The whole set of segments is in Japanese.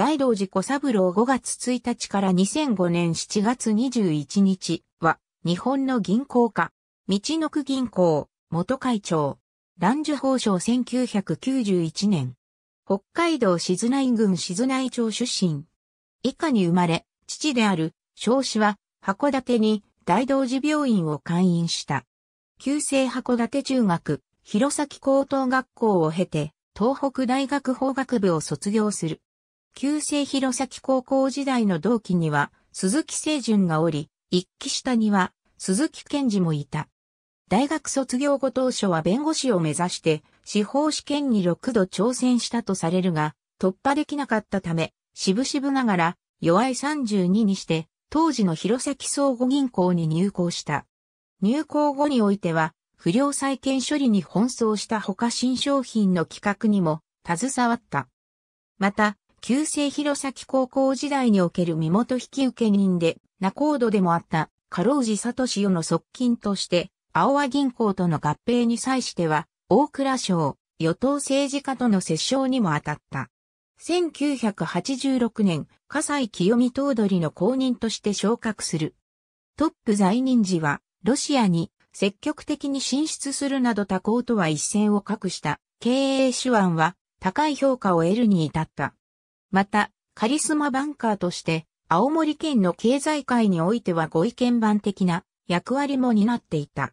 大道寺小三郎5月1日から2005年7月21日は、日本の銀行家、道の区銀行、元会長、蘭樹法省1991年、北海道静内郡静内町出身。以下に生まれ、父である、少子は、函館に大道寺病院を開院した。旧制函館中学、弘前高等学校を経て、東北大学法学部を卒業する。旧制弘前高校時代の同期には、鈴木清純がおり、一期下には、鈴木健二もいた。大学卒業後当初は弁護士を目指して、司法試験に6度挑戦したとされるが、突破できなかったため、渋々ながら、弱い32にして、当時の弘前総合銀行に入行した。入行後においては、不良債権処理に奔走した他新商品の企画にも携わった。また、旧制弘前高校時代における身元引受人で、仲人でもあった、かろうじ氏とよの側近として、青和銀行との合併に際しては、大蔵省、与党政治家との折衝にも当たった。1986年、笠井清美頭取の公認として昇格する。トップ在任時は、ロシアに積極的に進出するなど他行とは一線を画した経営手腕は高い評価を得るに至った。また、カリスマバンカーとして、青森県の経済界においてはご意見番的な役割も担っていた。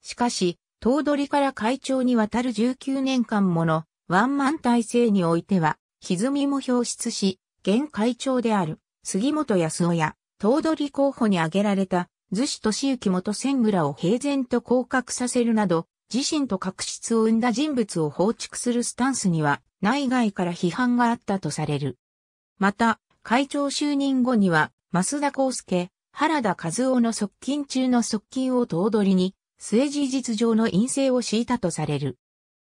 しかし、頭取から会長にわたる19年間ものワンマン体制においては、歪みも表出し、現会長である杉本康夫や頭取候補に挙げられた逗子敏行元千倉を平然と降格させるなど、自身と確執を生んだ人物を放逐するスタンスには内外から批判があったとされる。また、会長就任後には、増田康介、原田和夫の側近中の側近を頭取に、末事実上の陰性を敷いたとされる。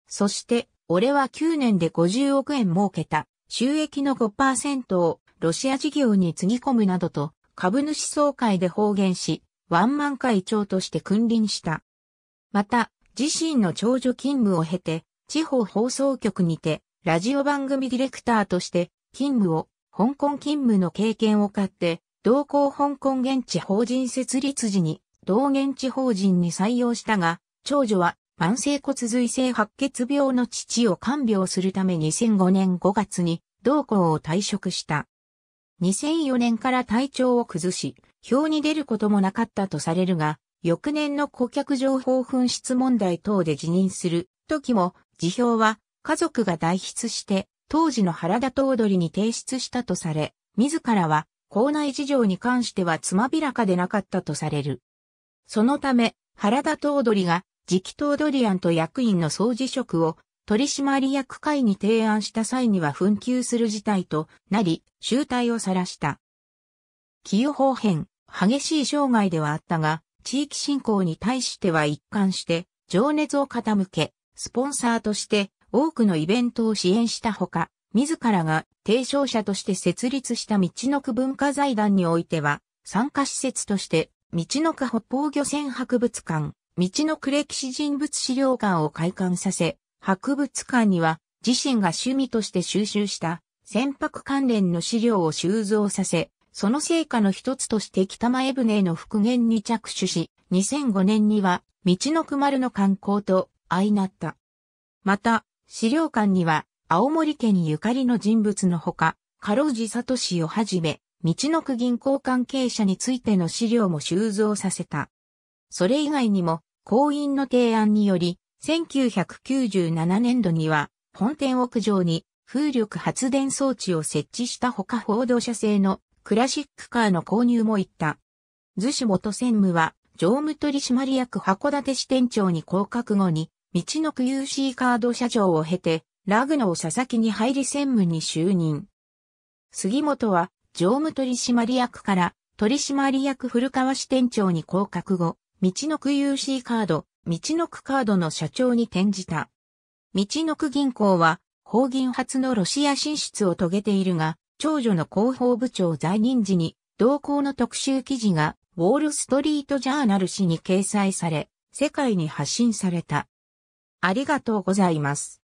そして、俺は9年で50億円儲けた、収益の5%をロシア事業につぎ込むなどと、株主総会で方言し、ワンマン会長として君臨した。また、自身の長女勤務を経て、地方放送局にて、ラジオ番組ディレクターとして勤務を、香港勤務の経験を買って、同行香港現地法人設立時に、同現地法人に採用したが、長女は慢性骨髄性白血病の父を看病するため2005年5月に同校を退職した。2004年から体調を崩し、表に出ることもなかったとされるが、翌年の顧客情報紛失問題等で辞任する時も、辞表は家族が代筆して、当時の原田頭取に提出したとされ、自らは校内事情に関してはつまびらかでなかったとされる。そのため、原田頭取が次期頭取案と役員の総辞職を取締役会に提案した際には紛糾する事態となり、集体を晒した。起用法変、激しい障害ではあったが、地域振興に対しては一貫して情熱を傾け、スポンサーとして多くのイベントを支援したほか、自らが提唱者として設立した道の区文化財団においては、参加施設として、道の区北方漁船博物館、道の区歴史人物資料館を開館させ、博物館には自身が趣味として収集した船舶関連の資料を収蔵させ、その成果の一つとして北前船の復元に着手し、2005年には、道のく丸の観光と相なった。また、資料館には、青森県ゆかりの人物のほか、かろうじさとしをはじめ、道のく銀行関係者についての資料も収蔵させた。それ以外にも、行員の提案により、1997年度には、本店屋上に風力発電装置を設置したほか報道者制のクラシックカーの購入も行った。図志元専務は、常務取締役函館支店長に降格後に、道のく UC カード社長を経て、ラグノー佐々木に入り専務に就任。杉本は、常務取締役から、取締役古川支店長に降格後、道のく UC カード、道のくカードの社長に転じた。道のく銀行は、法銀初のロシア進出を遂げているが、長女の広報部長在任時に、同行の特集記事が、ウォール・ストリート・ジャーナル誌に掲載され、世界に発信された。ありがとうございます。